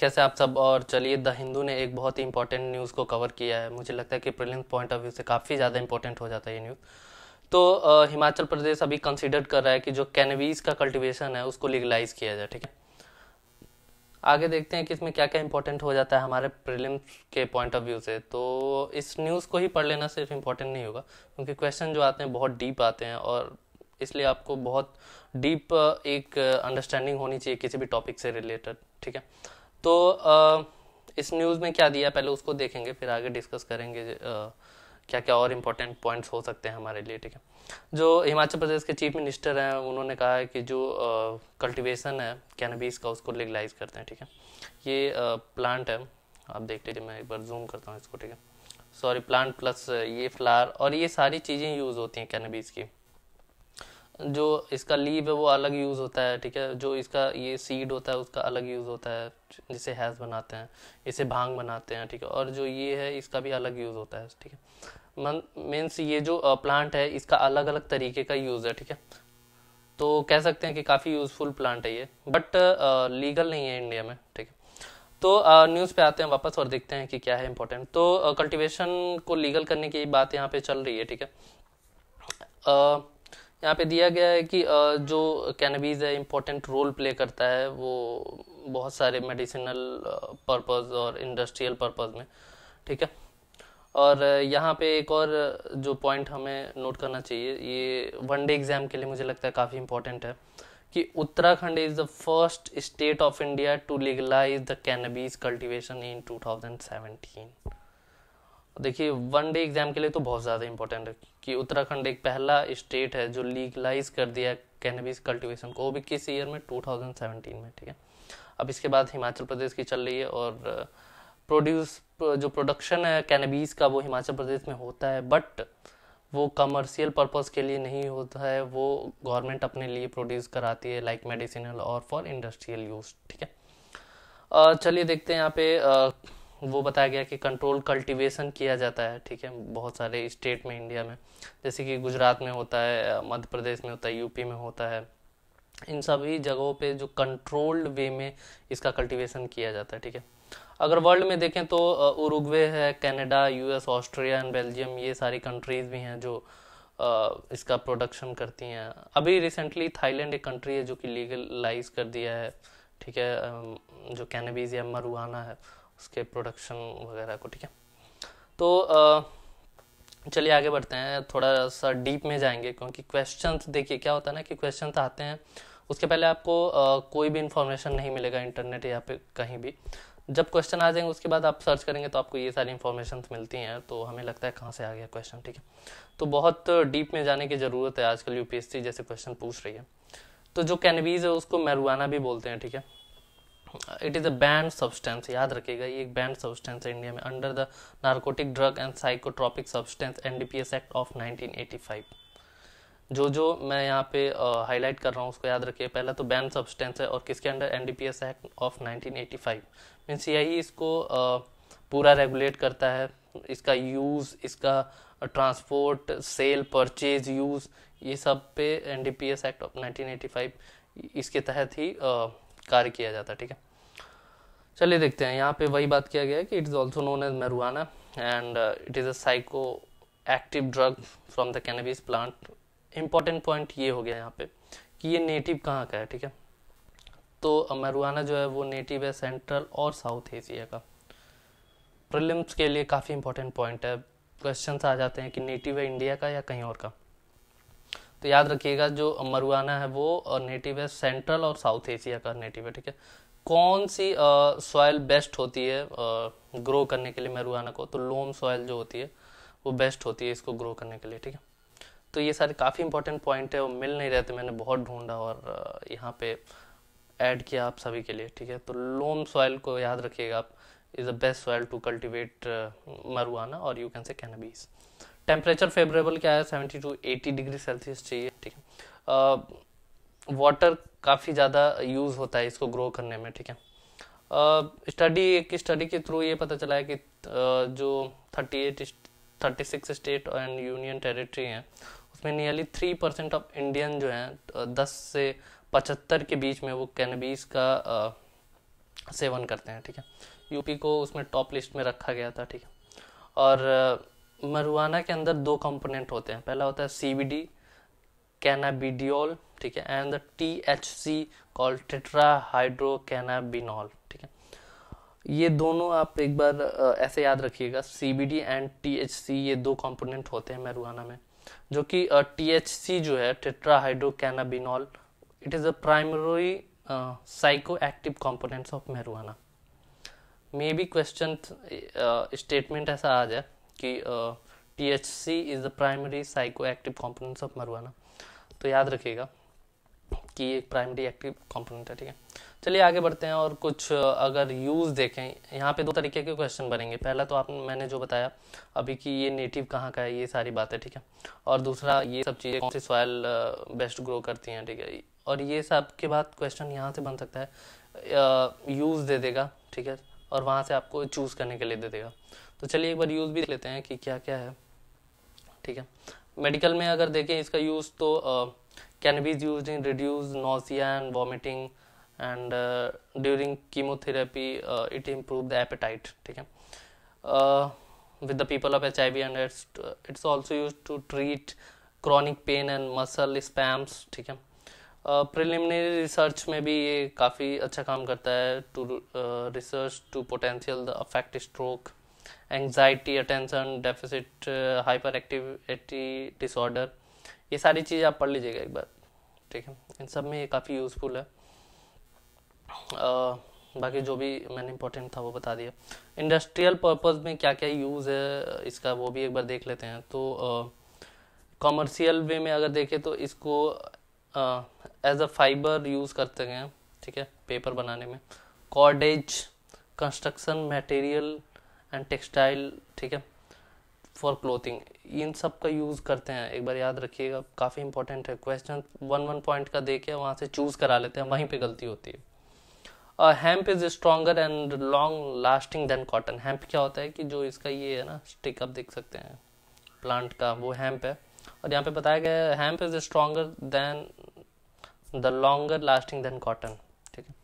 कैसे आप सब और चलिए द हिंदू ने एक बहुत ही इंपॉर्टेंट न्यूज़ को कवर किया है मुझे लगता है कि प्रिलिम्स पॉइंट ऑफ व्यू से काफ़ी ज़्यादा इंपॉर्टेंट हो जाता है ये न्यूज़ तो आ, हिमाचल प्रदेश अभी कंसिडर कर रहा है कि जो कैनवीज का कल्टिवेशन है उसको लीगलाइज किया जाए ठीक है आगे देखते हैं कि इसमें क्या क्या इंपॉर्टेंट हो जाता है हमारे प्रिलिम्स के पॉइंट ऑफ व्यू से तो इस न्यूज़ को ही पढ़ लेना सिर्फ इंपॉर्टेंट नहीं होगा क्योंकि क्वेश्चन जो आते हैं बहुत डीप आते हैं और इसलिए आपको बहुत डीप एक अंडरस्टैंडिंग होनी चाहिए किसी भी टॉपिक से रिलेटेड ठीक है तो आ, इस न्यूज़ में क्या दिया पहले उसको देखेंगे फिर आगे डिस्कस करेंगे आ, क्या क्या और इम्पोर्टेंट पॉइंट्स हो सकते हैं हमारे लिए ठीक है जो हिमाचल प्रदेश के चीफ मिनिस्टर हैं उन्होंने कहा है कि जो कल्टीवेशन है कैनबीज का उसको लीगलाइज करते हैं ठीक है ये आ, प्लांट है आप देख लीजिए मैं एक बार जूम करता हूँ इसको ठीक है सॉरी प्लांट प्लस ये फ्लावर और ये सारी चीज़ें यूज़ होती हैं कैनबीज की जो इसका लीव है वो अलग यूज़ होता है ठीक है जो इसका ये सीड होता है उसका अलग यूज़ होता है जिसे हैज़ बनाते हैं इसे भांग बनाते हैं ठीक है और जो ये है इसका भी अलग यूज़ होता है ठीक है मीन्स ये जो प्लांट है इसका अलग अलग तरीके का यूज़ है ठीक है तो कह सकते हैं कि काफ़ी यूज़फुल प्लांट है ये बट लीगल नहीं है इंडिया में ठीक है तो न्यूज़ पे आते हैं वापस और देखते हैं कि क्या है इम्पोर्टेंट तो कल्टीवेशन को लीगल करने की बात यहाँ पे चल रही है ठीक है यहाँ पे दिया गया है कि जो कैनबीज है इम्पोर्टेंट रोल प्ले करता है वो बहुत सारे मेडिसिनल पर्पस और इंडस्ट्रियल पर्पस में ठीक है और यहाँ पे एक और जो पॉइंट हमें नोट करना चाहिए ये वन डे एग्ज़ाम के लिए मुझे लगता है काफ़ी इम्पोर्टेंट है कि Uttarakhand is the first state of India to legalize the cannabis cultivation in two thousand seventeen देखिए वन डे एग्ज़ाम के लिए तो बहुत ज़्यादा इंपॉर्टेंट है कि उत्तराखंड एक पहला स्टेट है जो लीगलाइज कर दिया कैनबिस कल्टीवेशन को वो भी किस ईयर में 2017 में ठीक है अब इसके बाद हिमाचल प्रदेश की चल रही है और प्रोड्यूस uh, uh, जो प्रोडक्शन है कैनबीज का वो हिमाचल प्रदेश में होता है बट वो कमर्शियल पर्पज़ के लिए नहीं होता है वो गवर्नमेंट अपने लिए प्रोड्यूस कराती है लाइक मेडिसिनल और फॉर इंडस्ट्रियल यूज़ ठीक है uh, चलिए देखते हैं यहाँ पे वो बताया गया कि कंट्रोल कल्टीवेशन किया जाता है ठीक है बहुत सारे स्टेट में इंडिया में जैसे कि गुजरात में होता है मध्य प्रदेश में होता है यूपी में होता है इन सभी जगहों पे जो कंट्रोल्ड वे में इसका कल्टीवेशन किया जाता है ठीक है अगर वर्ल्ड में देखें तो उरुग्वे है Canada US Austria and Belgium ये सारी कंट्रीज भी हैं जो इसका प्रोडक्शन करती हैं अभी रिसेंटली थाईलैंड एक कंट्री है जो कि लीगलाइज कर दिया है ठीक है जो कैनबीज या मरुआना है उसके प्रोडक्शन वगैरह को ठीक है तो चलिए आगे बढ़ते हैं थोड़ा सा डीप में जाएंगे क्योंकि क्वेश्चन देखिए क्या होता है ना कि क्वेश्चन आते हैं उसके पहले आपको आ, कोई भी इन्फॉर्मेशन नहीं मिलेगा इंटरनेट या फिर कहीं भी जब क्वेश्चन आ जाएंगे उसके बाद आप सर्च करेंगे तो आपको ये सारी इन्फॉर्मेशन मिलती हैं तो हमें लगता है कहाँ से आ गया क्वेश्चन ठीक है तो बहुत डीप में जाने की ज़रूरत है आजकल यूपीएससी जैसे क्वेश्चन पूछ रही है तो जो कैनवीज है उसको मैरुआना भी बोलते हैं ठीक है it is a banned substance याद रखिएगा ये एक बैंड सब्सटेंस है इंडिया में under the narcotic drug and psychotropic substance NDPS act of 1985 जो जो मैं यहाँ पे हाईलाइट uh, कर रहा हूँ उसको याद रखिए पहला तो बैन सब्सटेंस है और किसके under NDPS act of 1985 means यही इसको uh, पूरा रेगुलेट करता है इसका यूज़ इसका ट्रांसपोर्ट सेल परचेज यूज़ ये सब पे एनडीपीएस एक्ट ऑफ 1985 इसके तहत ही uh, कार्य किया जाता है ठीक है चलिए देखते हैं यहाँ पे वही बात किया गया है कि it is also known as marijuana and it is a psychoactive drug from the cannabis plant important point ये हो गया यहाँ पे कि ये नेटिव कहाँ का है ठीक है तो मेरुआना uh, जो है वो नेटिव है सेंट्रल और साउथ एशिया का प्रिलिम्स के लिए काफ़ी इंपॉर्टेंट पॉइंट है क्वेश्चन आ जाते हैं कि नेटिव है इंडिया का या कहीं और का तो याद रखिएगा जो मरुआना है वो नेटिव है सेंट्रल और साउथ एशिया का नेटिव है ठीक है कौन सी सॉयल बेस्ट होती है ग्रो करने के लिए मरुआना को तो लोम सॉयल जो होती है वो बेस्ट होती है इसको ग्रो करने के लिए ठीक है तो ये सारे काफ़ी इंपॉर्टेंट पॉइंट है वो मिल नहीं रहे थे मैंने बहुत ढूंढा और यहाँ पे ऐड किया आप सभी के लिए ठीक है तो लोम सॉयल को याद रखिएगा आप is the best soil to cultivate marijuana और you can say cannabis temperature favourable क्या है seventy to eighty degree Celsius चाहिए ठीक है वाटर काफ़ी ज़्यादा यूज़ होता है इसको ग्रो करने में ठीक है स्टडी एक स्टडी के थ्रू ये पता चला है कि जो thirty eight thirty six state and union territory हैं उसमें nearly three percent of Indian जो हैं दस से पचहत्तर के बीच में वो कैनबीज का सेवन करते हैं ठीक है यूपी को उसमें टॉप लिस्ट में रखा गया था ठीक है और आ, मरुआना के अंदर दो कंपोनेंट होते हैं पहला होता है सीबीडी कैनाबिडियोल ठीक है and T H C call tetrahydrocannabinol ठीक है ये दोनों आप एक बार ऐसे याद रखिएगा सीबीडी एंड टीएचसी ये दो कंपोनेंट होते हैं मैरुआना में जो कि टीएचसी जो है tetrahydrocannabinol it is a primary psychoactive components of marijuana may be question statement ऐसा आ जाए कि T H C is the primary psychoactive components of marijuana तो याद रखिएगा कि एक प्राइमरी एक्टिव कॉम्पोनेंट है ठीक है चलिए आगे बढ़ते हैं और कुछ अगर यूज़ देखें यहाँ पे दो तरीके के क्वेश्चन बनेंगे पहला तो आप मैंने जो बताया अभी कि ये नेटिव कहाँ का है ये सारी बातें ठीक है और दूसरा ये सब चीज़ें कौन सी सॉयल बेस्ट ग्रो करती हैं ठीक है और ये सब के बाद क्वेश्चन यहाँ से बन सकता है यूज़ दे देगा ठीक है और वहाँ से आपको चूज़ करने के लिए दे देगा तो चलिए एक बार यूज़ भी लेते हैं कि क्या क्या है ठीक है मेडिकल में अगर देखें इसका यूज़ तो cannabis use in reduce nausea and vomiting and during chemotherapy it improve the appetite ठीक है people of H I HIV and it's it's also use to treat chronic pain and muscle spasms ठीक है preliminary research में भी ये काफ़ी अच्छा काम करता है to research to potential the affect stroke anxiety attention deficit hyperactivity disorder ये सारी चीज़ आप पढ़ लीजिएगा एक बार ठीक है इन सब में ये काफ़ी यूज़फुल है आ, बाकी जो भी मैंने इंपॉर्टेंट था वो बता दिया इंडस्ट्रियल पर्पज़ में क्या क्या यूज़ है इसका वो भी एक बार देख लेते हैं तो कॉमर्शियल वे में अगर देखें तो इसको एज अ फाइबर यूज़ करते हैं ठीक है पेपर बनाने में cordage construction material and textile ठीक है फॉर क्लोथिंग इन सब का यूज़ करते हैं एक बार याद रखिएगा काफ़ी इंपॉर्टेंट है क्वेश्चन वन वन पॉइंट का दे के वहाँ से चूज़ करा लेते हैं वहीं पे गलती होती है hemp is stronger and long lasting than cotton hemp क्या होता है कि जो इसका ये है ना स्टिक आप देख सकते हैं प्लांट का वो हेम्प है और यहाँ पे बताया गया है is stronger than the longer lasting than cotton ठीक है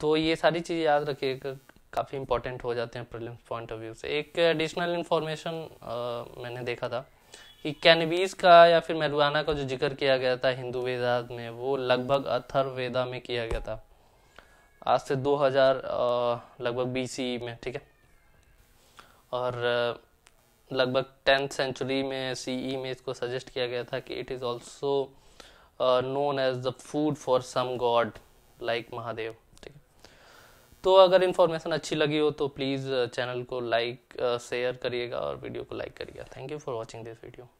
तो ये सारी चीज़ याद रखिएगा काफ़ी इंपॉर्टेंट हो जाते हैं प्रिलिम्स पॉइंट ऑफ व्यू से एक एडिशनल इन्फॉर्मेशन मैंने देखा था कि कैनबीज का या फिर मेरुआना का जो जिक्र किया गया था हिंदू वेदा में वो लगभग अथर वेदा में किया गया था आज से 2000 लगभग बी में ठीक है और लगभग टेंथ सेंचुरी में सीई e में इसको सजेस्ट किया गया था कि it is also known as the food for some god like Mahadev तो अगर इन्फॉर्मेशन अच्छी लगी हो तो प्लीज़ चैनल uh, को लाइक शेयर uh, करिएगा और वीडियो को लाइक करिएगा thank you for watching this video